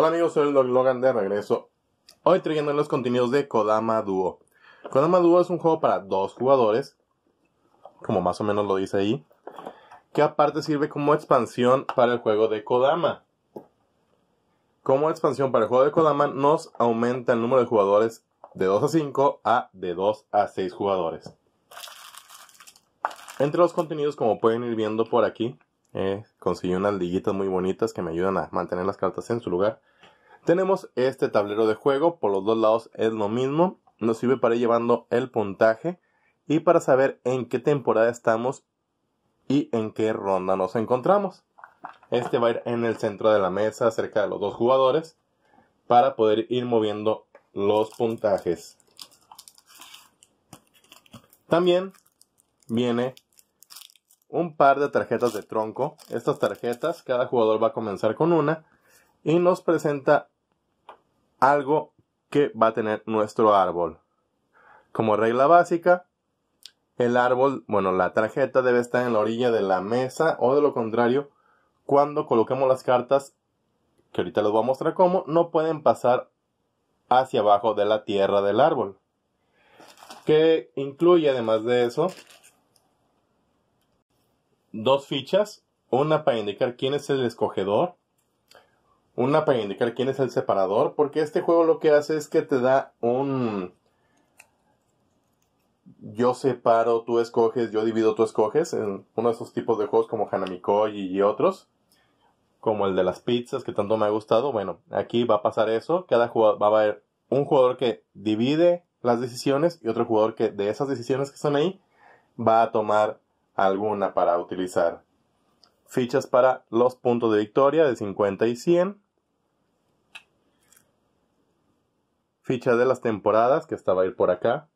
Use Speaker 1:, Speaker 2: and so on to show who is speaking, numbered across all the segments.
Speaker 1: Hola amigos, soy el Logan de regreso. Hoy trayendo los contenidos de Kodama Duo. Kodama Duo es un juego para dos jugadores, como más o menos lo dice ahí, que aparte sirve como expansión para el juego de Kodama. Como expansión para el juego de Kodama nos aumenta el número de jugadores de 2 a 5 a de 2 a 6 jugadores. Entre los contenidos, como pueden ir viendo por aquí, eh, consiguió unas liguitas muy bonitas que me ayudan a mantener las cartas en su lugar. Tenemos este tablero de juego, por los dos lados es lo mismo, nos sirve para ir llevando el puntaje y para saber en qué temporada estamos y en qué ronda nos encontramos. Este va a ir en el centro de la mesa, cerca de los dos jugadores, para poder ir moviendo los puntajes. También viene un par de tarjetas de tronco. Estas tarjetas, cada jugador va a comenzar con una y nos presenta algo que va a tener nuestro árbol. Como regla básica, el árbol, bueno, la tarjeta debe estar en la orilla de la mesa o de lo contrario, cuando coloquemos las cartas, que ahorita les voy a mostrar cómo, no pueden pasar hacia abajo de la tierra del árbol. Que incluye además de eso dos fichas, una para indicar quién es el escogedor, una para indicar quién es el separador, porque este juego lo que hace es que te da un... Yo separo, tú escoges, yo divido, tú escoges, en uno de esos tipos de juegos como Hanamikoi y otros, como el de las pizzas que tanto me ha gustado. Bueno, aquí va a pasar eso, cada jugador va a haber un jugador que divide las decisiones y otro jugador que de esas decisiones que están ahí va a tomar alguna para utilizar. Fichas para los puntos de victoria de 50 y 100. Ficha de las temporadas, que estaba a ir por acá.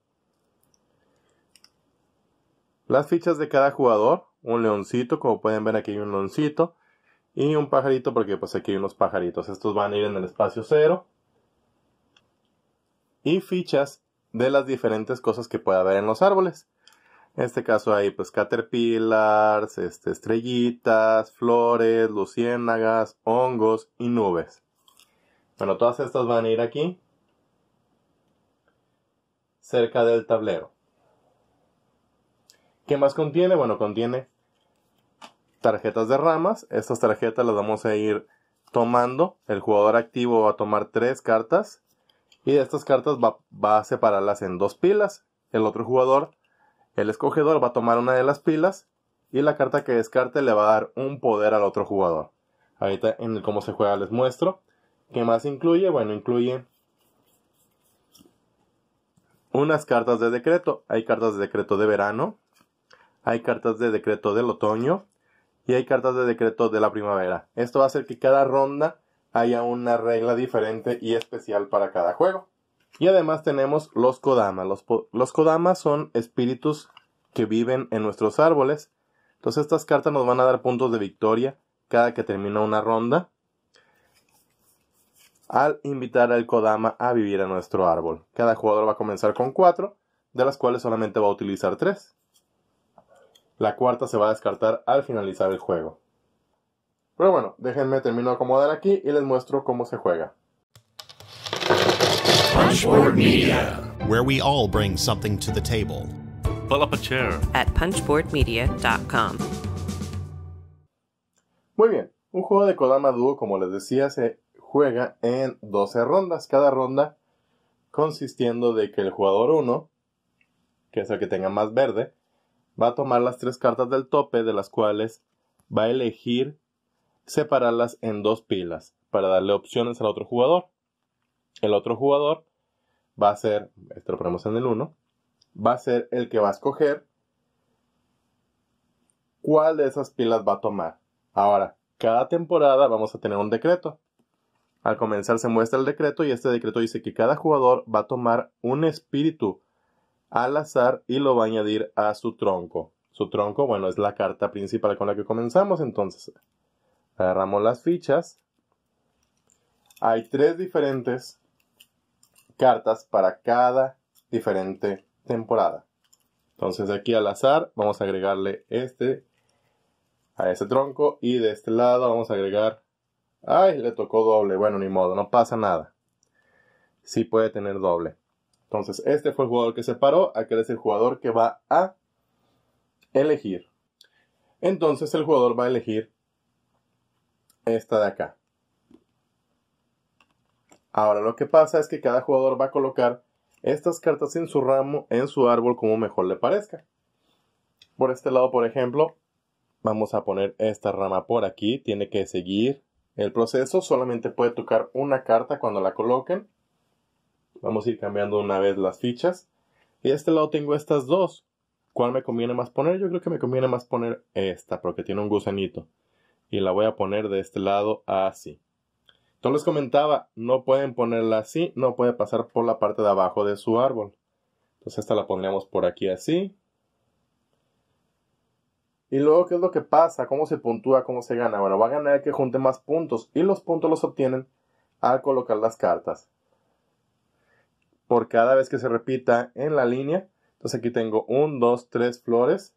Speaker 1: Las fichas de cada jugador, un leoncito, como pueden ver aquí hay un leoncito. Y un pajarito, porque pues aquí hay unos pajaritos. Estos van a ir en el espacio cero. Y fichas de las diferentes cosas que puede haber en los árboles. En este caso hay pues caterpillars, este, estrellitas, flores, luciénagas, hongos y nubes. Bueno, todas estas van a ir aquí cerca del tablero. ¿Qué más contiene? Bueno, contiene tarjetas de ramas. Estas tarjetas las vamos a ir tomando. El jugador activo va a tomar tres cartas. Y de estas cartas va a separarlas en dos pilas. El otro jugador el escogedor va a tomar una de las pilas y la carta que descarte le va a dar un poder al otro jugador. Ahorita en cómo se juega les muestro. ¿Qué más incluye? Bueno, incluye unas cartas de decreto. Hay cartas de decreto de verano, hay cartas de decreto del otoño y hay cartas de decreto de la primavera. Esto va a hacer que cada ronda haya una regla diferente y especial para cada juego. Y además tenemos los Kodama. Los, los son espíritus que viven en nuestros árboles. Entonces estas cartas nos van a dar puntos de victoria cada que termina una ronda. Al invitar al Kodama a vivir a nuestro árbol. Cada jugador va a comenzar con cuatro, de las cuales solamente va a utilizar 3. La cuarta se va a descartar al finalizar el juego. Pero bueno, déjenme termino de acomodar aquí y les muestro cómo se juega. Punchboard Media, where we all bring something to the Pull up a chair at punchboardmedia.com. Muy bien, un juego de Kodama dúo, como les decía, se juega en 12 rondas. Cada ronda consistiendo de que el jugador 1, que es el que tenga más verde, va a tomar las tres cartas del tope, de las cuales va a elegir separarlas en dos pilas para darle opciones al otro jugador. El otro jugador va a ser, esto lo ponemos en el 1, va a ser el que va a escoger cuál de esas pilas va a tomar. Ahora, cada temporada vamos a tener un decreto. Al comenzar se muestra el decreto y este decreto dice que cada jugador va a tomar un espíritu al azar y lo va a añadir a su tronco. Su tronco, bueno, es la carta principal con la que comenzamos. Entonces, agarramos las fichas. Hay tres diferentes cartas para cada diferente temporada. Entonces de aquí al azar vamos a agregarle este a ese tronco y de este lado vamos a agregar... ¡Ay! Le tocó doble. Bueno, ni modo, no pasa nada. Sí puede tener doble. Entonces este fue el jugador que se paró, aquel es el jugador que va a elegir. Entonces el jugador va a elegir esta de acá. Ahora lo que pasa es que cada jugador va a colocar estas cartas en su ramo, en su árbol, como mejor le parezca. Por este lado, por ejemplo, vamos a poner esta rama por aquí. Tiene que seguir el proceso. Solamente puede tocar una carta cuando la coloquen. Vamos a ir cambiando una vez las fichas. Y de este lado tengo estas dos. ¿Cuál me conviene más poner? Yo creo que me conviene más poner esta, porque tiene un gusanito. Y la voy a poner de este lado así. Entonces les comentaba, no pueden ponerla así, no puede pasar por la parte de abajo de su árbol. Entonces esta la ponemos por aquí así. Y luego, ¿qué es lo que pasa? ¿Cómo se puntúa? ¿Cómo se gana? Bueno, va a ganar el que junte más puntos. Y los puntos los obtienen al colocar las cartas. Por cada vez que se repita en la línea. Entonces aquí tengo 1, 2, 3 flores.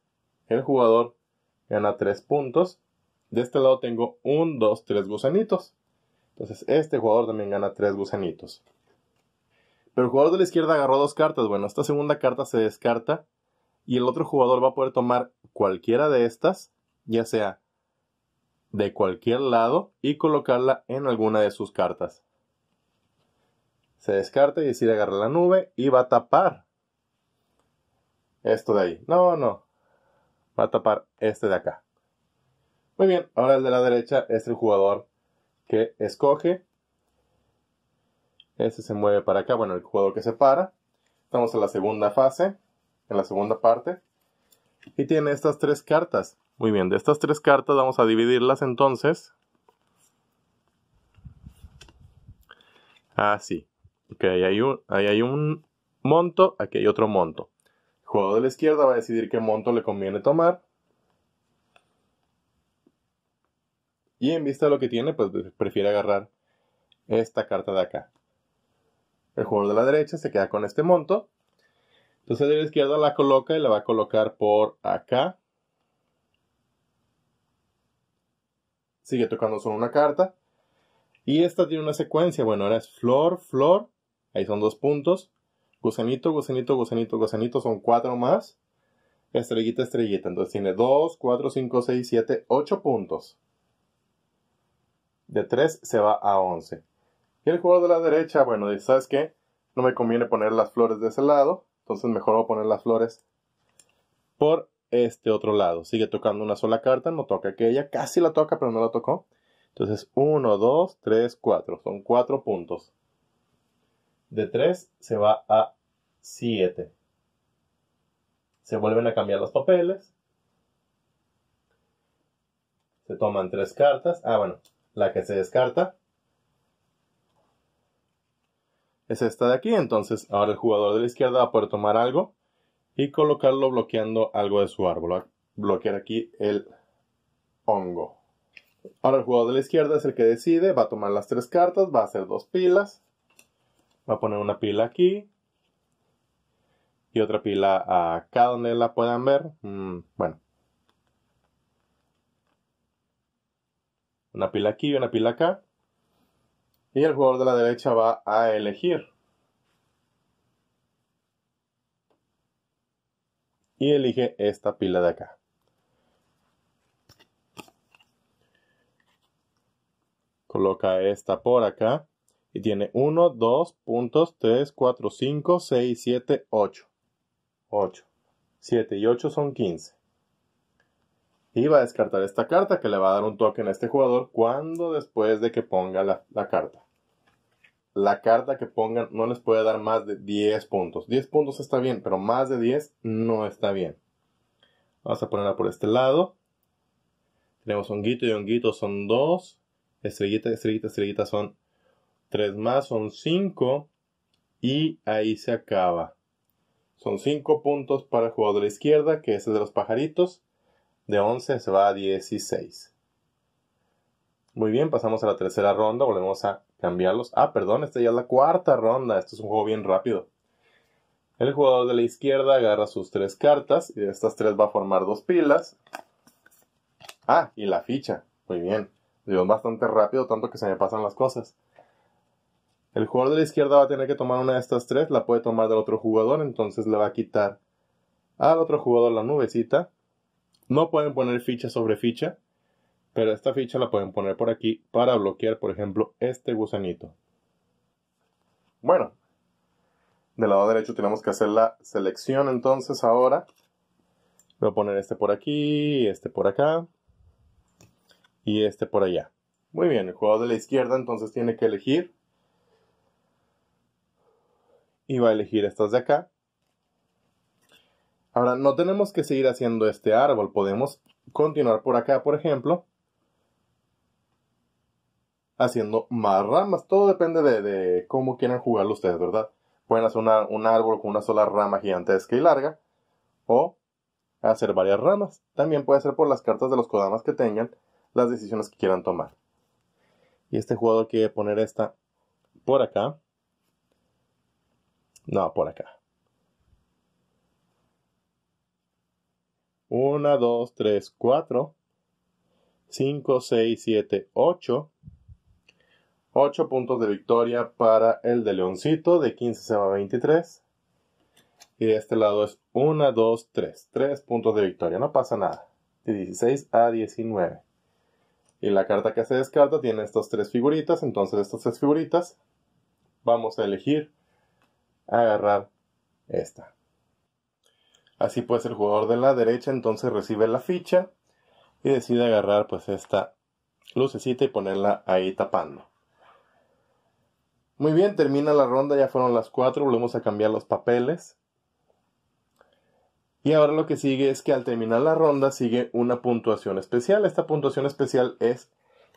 Speaker 1: El jugador gana 3 puntos. De este lado tengo 1, 2, 3 gusanitos. Entonces, este jugador también gana tres gusanitos. Pero el jugador de la izquierda agarró dos cartas. Bueno, esta segunda carta se descarta. Y el otro jugador va a poder tomar cualquiera de estas, ya sea de cualquier lado, y colocarla en alguna de sus cartas. Se descarta y decide agarrar la nube y va a tapar esto de ahí. No, no. Va a tapar este de acá. Muy bien, ahora el de la derecha es el jugador que escoge. ese se mueve para acá, bueno, el jugador que se para. Estamos en la segunda fase, en la segunda parte. Y tiene estas tres cartas. Muy bien, de estas tres cartas vamos a dividirlas entonces. Así. Ah, ok, ahí hay un, hay un monto, aquí hay otro monto. El jugador de la izquierda va a decidir qué monto le conviene tomar. Y en vista de lo que tiene, pues prefiere agarrar esta carta de acá. El jugador de la derecha se queda con este monto. Entonces de la izquierda la coloca y la va a colocar por acá. Sigue tocando solo una carta. Y esta tiene una secuencia. Bueno, ahora es flor, flor. Ahí son dos puntos. Gusanito, gusanito, gusanito, gusanito. Son cuatro más. Estrellita, estrellita. Entonces tiene dos, cuatro, cinco, seis, siete, ocho puntos. De 3 se va a 11. Y el jugador de la derecha, bueno, dice, ¿sabes qué? No me conviene poner las flores de ese lado, entonces mejor voy a poner las flores por este otro lado. Sigue tocando una sola carta, no toca aquella, casi la toca, pero no la tocó. Entonces, 1, 2, 3, 4. Son 4 puntos. De 3 se va a 7. Se vuelven a cambiar los papeles. Se toman 3 cartas. Ah, bueno, la que se descarta es esta de aquí. Entonces ahora el jugador de la izquierda va a poder tomar algo y colocarlo bloqueando algo de su árbol. a bloquear aquí el hongo. Ahora el jugador de la izquierda es el que decide, va a tomar las tres cartas, va a hacer dos pilas, va a poner una pila aquí y otra pila acá donde la puedan ver. Mm, bueno, Una pila aquí y una pila acá. Y el jugador de la derecha va a elegir. Y elige esta pila de acá. Coloca esta por acá. Y tiene 1, 2 puntos, 3, 4, 5, 6, 7, 8. 8. 7 y 8 son 15 y va a descartar esta carta que le va a dar un toque a este jugador cuando después de que ponga la, carta. La carta que pongan no les puede dar más de 10 puntos. 10 puntos está bien, pero más de 10 no está bien. Vamos a ponerla por este lado. Tenemos honguito y honguito son 2. Estrellita, estrellita, estrellita son 3 más, son 5. Y ahí se acaba. Son 5 puntos para el jugador de la izquierda, que es el de los pajaritos. De 11 se va a 16. Muy bien, pasamos a la tercera ronda. Volvemos a cambiarlos. Ah, perdón, esta ya es la cuarta ronda. Esto es un juego bien rápido. El jugador de la izquierda agarra sus tres cartas y de estas tres va a formar dos pilas. Ah, y la ficha. Muy bien. Dios, bastante rápido, tanto que se me pasan las cosas. El jugador de la izquierda va a tener que tomar una de estas tres, la puede tomar del otro jugador, entonces le va a quitar al otro jugador la nubecita no pueden poner ficha sobre ficha, pero esta ficha la pueden poner por aquí para bloquear, por ejemplo, este gusanito. Bueno, del lado derecho tenemos que hacer la selección entonces ahora. Voy a poner este por aquí, este por acá y este por allá. Muy bien, el jugador de la izquierda entonces tiene que elegir. Y va a elegir estas de acá. Ahora, no tenemos que seguir haciendo este árbol, podemos continuar por acá, por ejemplo, haciendo más ramas. Todo depende de, cómo quieran jugarlo ustedes, ¿verdad? Pueden hacer un árbol con una sola rama gigantesca y larga, o hacer varias ramas. También puede ser por las cartas de los kodamas que tengan, las decisiones que quieran tomar. Y este jugador quiere poner esta por acá. No, por acá. 1, 2, 3, 4, 5, 6, 7, 8. 8 puntos de victoria para el de Leoncito, de 15 a 23. Y de este lado es 1, 2, 3. 3 puntos de victoria, no pasa nada. De 16 a 19. Y la carta que se descarta tiene estas tres figuritas. Entonces estas tres figuritas vamos a elegir agarrar esta. Así pues, el jugador de la derecha entonces recibe la ficha y decide agarrar pues esta lucecita y ponerla ahí tapando. Muy bien, termina la ronda, ya fueron las cuatro, volvemos a cambiar los papeles. Y ahora lo que sigue es que al terminar la ronda sigue una puntuación especial. Esta puntuación especial es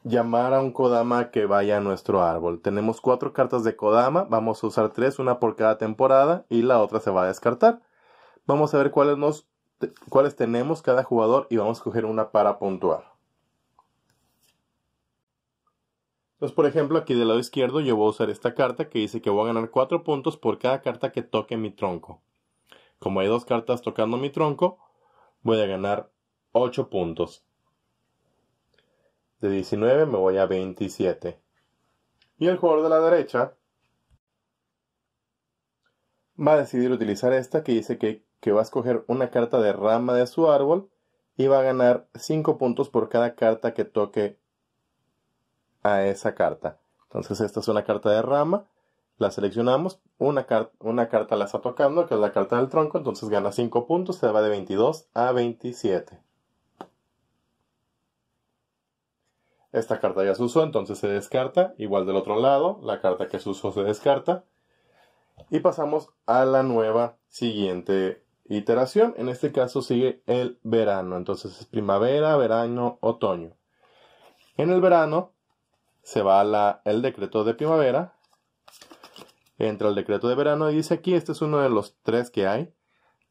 Speaker 1: llamar a un Kodama que vaya a nuestro árbol. Tenemos cuatro cartas de Kodama, vamos a usar tres, una por cada temporada y la otra se va a descartar. Vamos a ver cuáles, nos, cuáles tenemos cada jugador y vamos a coger una para puntuar. Entonces, por ejemplo, aquí del lado izquierdo yo voy a usar esta carta que dice que voy a ganar 4 puntos por cada carta que toque mi tronco. Como hay dos cartas tocando mi tronco, voy a ganar 8 puntos. De 19 me voy a 27. Y el jugador de la derecha va a decidir utilizar esta que dice que que va a escoger una carta de rama de su árbol y va a ganar 5 puntos por cada carta que toque a esa carta. Entonces esta es una carta de rama, la seleccionamos, una, una carta la está tocando, que es la carta del tronco, entonces gana 5 puntos, se va de 22 a 27. Esta carta ya se usó, entonces se descarta, igual del otro lado, la carta que se usó se descarta. Y pasamos a la nueva siguiente iteración. En este caso sigue el verano. Entonces es primavera, verano, otoño. En el verano se va el decreto de primavera. Entra el decreto de verano y dice aquí, este es uno de los tres que hay.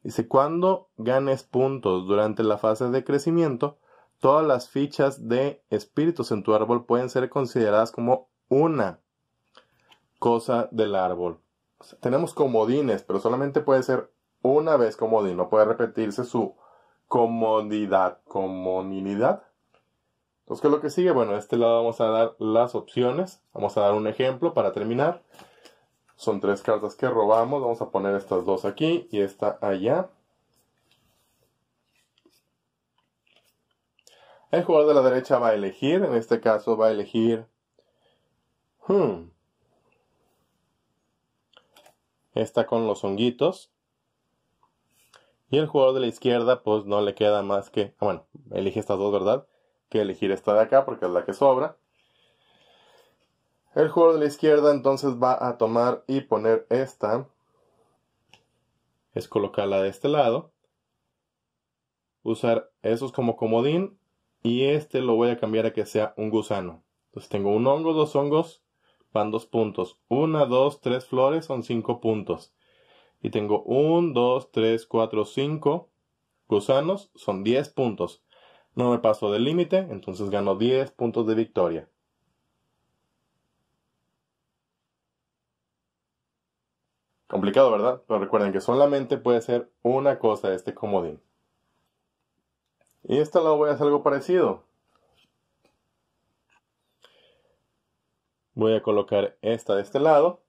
Speaker 1: Dice, cuando ganes puntos durante la fase de crecimiento, todas las fichas de espíritus en tu árbol pueden ser consideradas como una cosa del árbol. tenemos comodines, pero solamente puede ser una vez comodín, no puede repetirse su comodidad, Comodidad. Entonces, ¿qué es lo que sigue? Bueno, de este lado vamos a dar las opciones. Vamos a dar un ejemplo para terminar. Son tres cartas que robamos. Vamos a poner estas dos aquí y esta allá. El jugador de la derecha va a elegir. En este caso va a elegir... Hmm, esta con los honguitos. Y el jugador de la izquierda, pues no le queda más que, ah, bueno, elige estas dos, ¿verdad? Que elegir esta de acá porque es la que sobra. El jugador de la izquierda entonces va a tomar y poner esta. Es colocarla de este lado. Usar esos como comodín. Y este lo voy a cambiar a que sea un gusano. Entonces tengo un hongo, dos hongos, van dos puntos. Una, dos, tres flores, son cinco puntos y tengo 1, 2, 3, 4, 5 gusanos, son 10 puntos. No me paso del límite, entonces gano 10 puntos de victoria. Complicado, ¿verdad? Pero recuerden que solamente puede ser una cosa este comodín. Y este lado voy a hacer algo parecido. Voy a colocar esta de este lado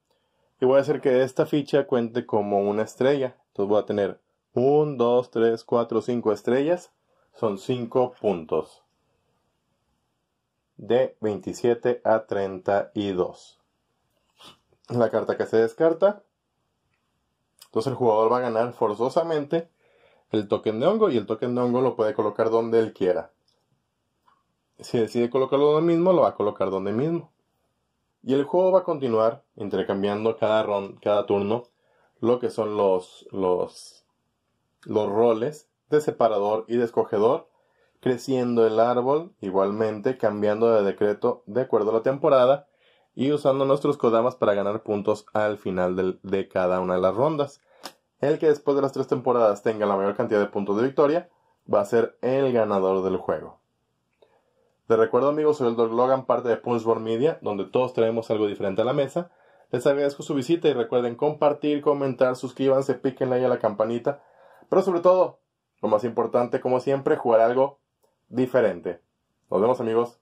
Speaker 1: y voy a hacer que esta ficha cuente como una estrella. Entonces voy a tener 1, 2, 3, 4, 5 estrellas. Son 5 puntos. De 27 a 32. La carta que se descarta. Entonces el jugador va a ganar forzosamente el token de hongo y el token de hongo lo puede colocar donde él quiera. Si decide colocarlo donde mismo, lo va a colocar donde mismo. Y el juego va a continuar intercambiando cada, ron, cada turno lo que son los, los, los roles de separador y de escogedor, creciendo el árbol igualmente, cambiando de decreto de acuerdo a la temporada y usando nuestros kodamas para ganar puntos al final de cada una de las rondas. El que después de las tres temporadas tenga la mayor cantidad de puntos de victoria va a ser el ganador del juego. Les recuerdo amigos, soy el Dog Logan, parte de Punchborn Media, donde todos traemos algo diferente a la mesa. Les agradezco su visita y recuerden compartir, comentar, suscríbanse, píquenle ahí a la campanita. Pero sobre todo, lo más importante, como siempre, jugar algo diferente. Nos vemos amigos.